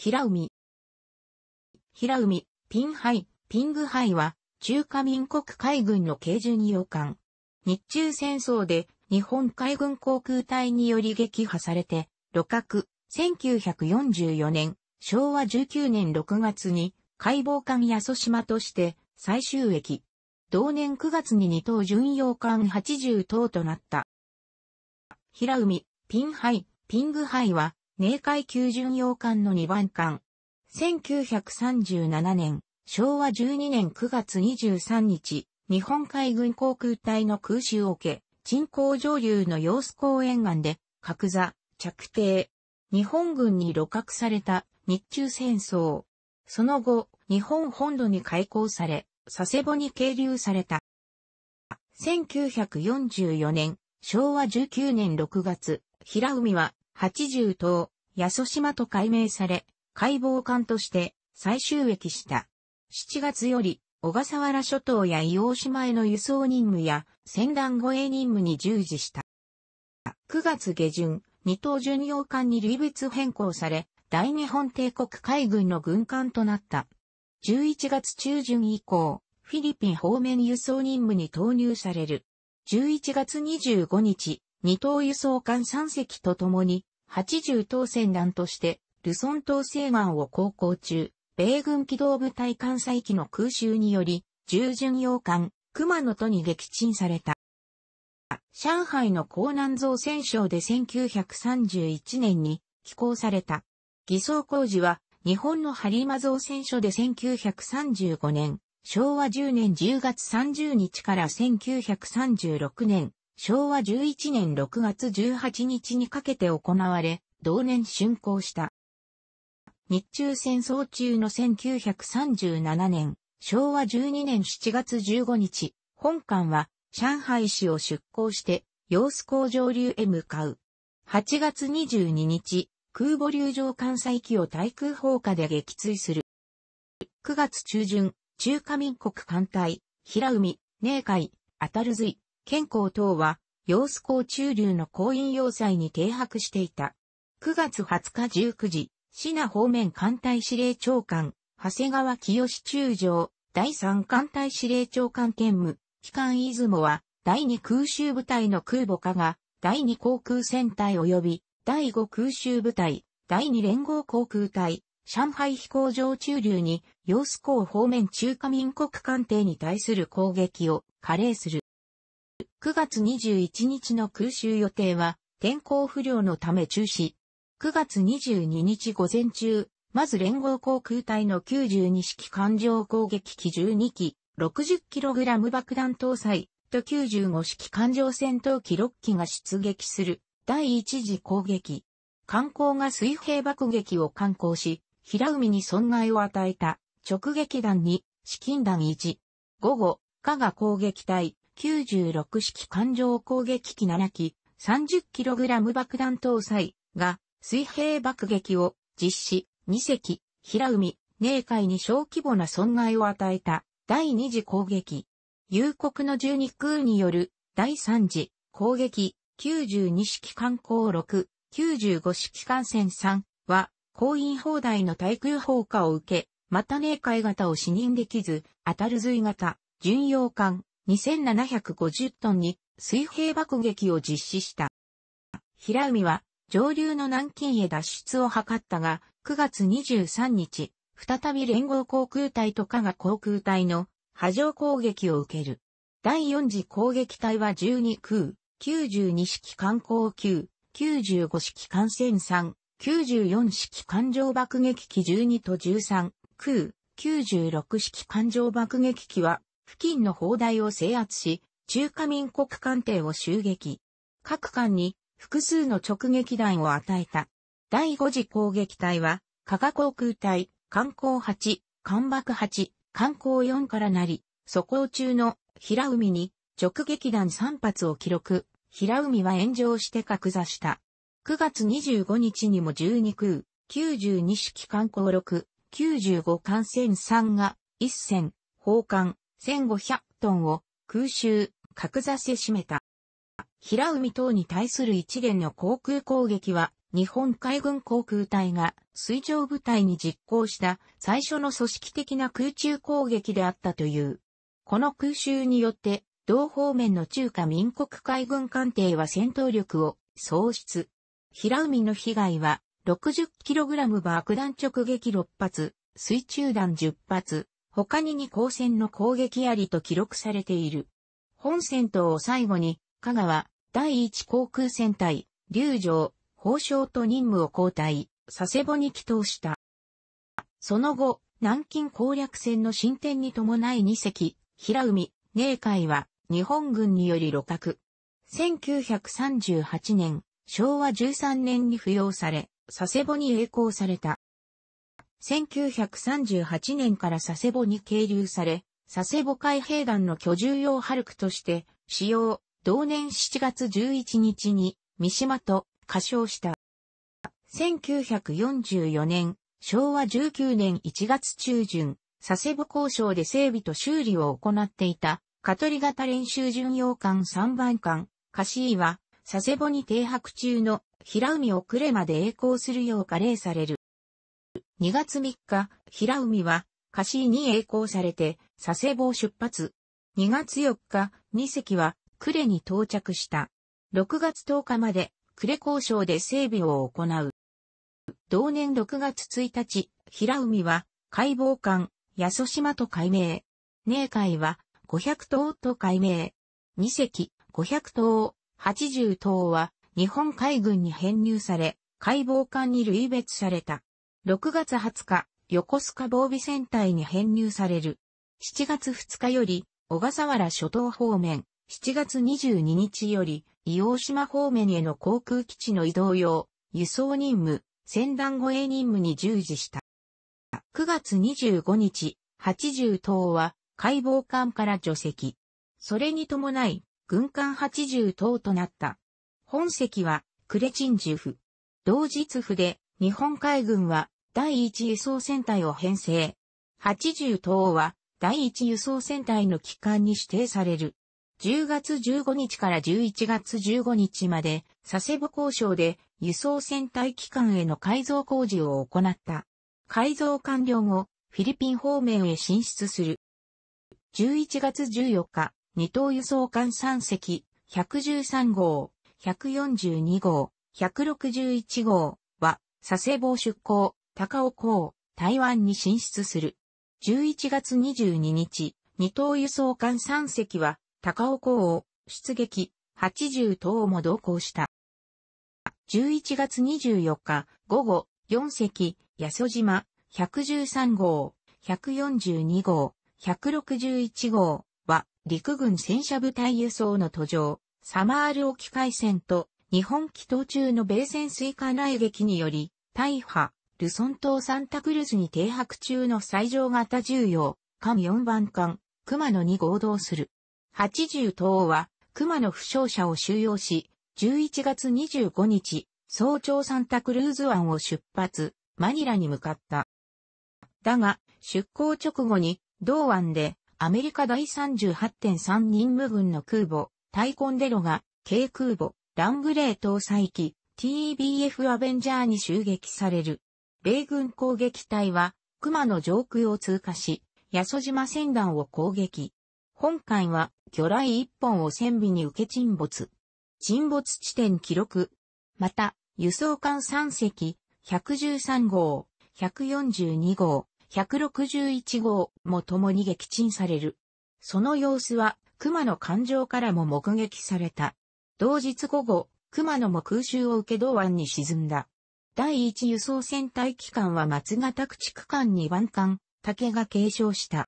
平海。平海、ピンハイ、ピングハイは、中華民国海軍の軽巡洋艦。日中戦争で日本海軍航空隊により撃破されて、露獲、1944年、昭和19年6月に、海防艦八祖島として最終駅。同年9月に二等巡洋艦80等となった。平海、ピンハイ、ピングハイは、寧海級巡洋艦の2番艦。1937年、昭和12年9月23日、日本海軍航空隊の空襲を受け、人工上流の様子港沿岸で、格座、着艇。日本軍に露獲された日中戦争。その後、日本本土に開港され、佐世保に係留された。1944年、昭和19年6月、平海は80島、八十島と改名され、解剖艦として最終駅した。7月より、小笠原諸島や伊黄島への輸送任務や、船団護衛任務に従事した。9月下旬、二等巡洋艦に類別変更され、大日本帝国海軍の軍艦となった。11月中旬以降、フィリピン方面輸送任務に投入される。11月25日、二等輸送艦3隻と共に、80等船団として、ルソン島西岸を航行中、米軍機動部隊艦載機の空襲により、従巡洋艦、熊野とに撃沈された。上海の江南造船省で1931年に寄港された。偽装工事は日本の播磨造船所で1935年、昭和10年10月30日から1936年昭和11年6月18日にかけて行われ、同年竣工した。日中戦争中の1937年、昭和12年7月15日、本館は上海市を出港して洋子工場流へ向かう。8月22日、空母流上艦載機を対空砲火で撃墜する。9月中旬、中華民国艦隊、平海、寧海、当たる髄、健康等は、陽子港中流の婚員要塞に停泊していた。9月20日19時、シナ方面艦隊司令長官、長谷川清中将、第3艦隊司令長官兼務、機関出雲は、第2空襲部隊の空母化が、第2航空戦隊及び、第5空襲部隊、第2連合航空隊、上海飛行場中流に、陽子港方面中華民国艦艇に対する攻撃を加齢する。9月21日の空襲予定は天候不良のため中止。9月22日午前中、まず連合航空隊の92式艦上攻撃機12機、60kg 爆弾搭載、と95式艦上戦闘機6機が出撃する第一次攻撃。艦砲が水平爆撃を艦航し、平海に損害を与えた直撃弾に、資金弾1。午後、加賀攻撃隊、96式艦上攻撃機7機 30kg 爆弾搭載が水平爆撃を実施2隻平海、寧海に小規模な損害を与えた第2次攻撃。夕刻の12空による第3次攻撃92式艦航6、95式艦船3は後員砲台の対空砲火を受け、また寧海型を視認できず、当たる随型、巡洋艦、2750トンに水平爆撃を実施した。平海は上流の南京へ脱出を図ったが、9月23日、再び連合航空隊と加賀航空隊の波状攻撃を受ける。第4次攻撃隊は12空、92式艦航級、95式艦船3、94式艦上爆撃機12と13空、96式艦上爆撃機は付近の砲台を制圧し、中華民国艦艇を襲撃。各艦に複数の直撃弾を与えた。第5次攻撃隊は、加賀航空隊、艦港8、艦爆8、艦港4からなり、速攻中の平海に直撃弾3発を記録、平海は炎上して格座した。9月25日にも12空、92式艦港6、95艦船3が、1戦、砲艦、1500トンを空襲、格座せしめた。平海等に対する一連の航空攻撃は、日本海軍航空隊が水上部隊に実行した最初の組織的な空中攻撃であったという。この空襲によって、同方面の中華民国海軍艦艇は戦闘力を喪失。平海の被害は 60kg 爆弾直撃6発、水中弾10発、他に2光線の攻撃ありと記録されている。本戦闘を最後に、香川、第一航空戦隊、竜城、法相と任務を交代、佐世保に帰投した。その後、南京攻略戦の進展に伴い2隻、平海、寧海は、日本軍により露獲。1938年、昭和13年に付養され、佐世保に栄光された。1938年から佐世保に係留され、佐世保海兵団の居住用ハルクとして使用、同年7月11日に三島と歌唱した。1944年、昭和19年1月中旬、佐世保交渉で整備と修理を行っていた、カトリ型練習巡洋艦3番艦、カシーは、佐世保に停泊中の平海遅れまで栄光するよう加齢される。2月3日、平海は、カシーに栄光されて、佐世保出発。2月4日、2隻は、呉に到着した。6月10日まで、呉交渉で整備を行う。同年6月1日、平海は、海防艦、八十島と改名。寧海は、500島と改名。2隻、500島、80島は、日本海軍に編入され、海防艦に類別された。6月20日、横須賀防備戦隊に編入される。7月2日より、小笠原諸島方面、7月22日より、伊大島方面への航空基地の移動用、輸送任務、船団護衛任務に従事した。9月25日、80等は、解剖艦から除籍。それに伴い、軍艦80等となった。本籍は、クレチンジュフ。同日府で、日本海軍は、第1輸送船隊を編成。80等は第1輸送船隊の機関に指定される。10月15日から11月15日まで佐世保交渉で輸送船隊機関への改造工事を行った。改造完了後、フィリピン方面へ進出する。11月14日、二等輸送艦3隻、113号、142号、161号は佐世保出港。高尾港、台湾に進出する。11月22日、二等輸送艦3隻は高尾港を出撃、80等も同行した。11月24日午後、4隻、八十島、113号、142号、161号は陸軍戦車部隊輸送の途上、サマール沖海戦と日本機頭中の米潜水艦雷撃により、大破、ルソン島サンタクルズに停泊中の最上型重要、艦4番艦、熊野に合同する。80島は、熊野負傷者を収容し、11月25日、早朝サンタクルーズ湾を出発、マニラに向かった。だが、出港直後に、同湾で、アメリカ第38.3任務軍の空母、タイコンデロが、軽空母、ラングレー搭載機、TBF アベンジャーに襲撃される。米軍攻撃隊は、熊野上空を通過し、八十島船団を攻撃。本艦は、魚雷一本を船尾に受け沈没。沈没地点記録。また、輸送艦3隻、113号、142号、161号も共に撃沈される。その様子は、熊野艦上からも目撃された。同日午後、熊野も空襲を受け同湾に沈んだ。第1輸送船隊機関は松形駆逐艦2番艦、竹が継承した。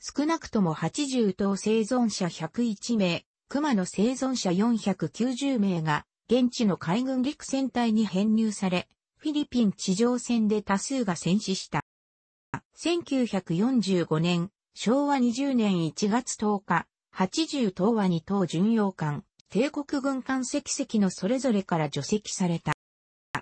少なくとも80等生存者101名、熊の生存者490名が、現地の海軍陸戦隊に編入され、フィリピン地上戦で多数が戦死した。1945年、昭和20年1月10日、80等は2等巡洋艦、帝国軍艦積石のそれぞれから除籍された。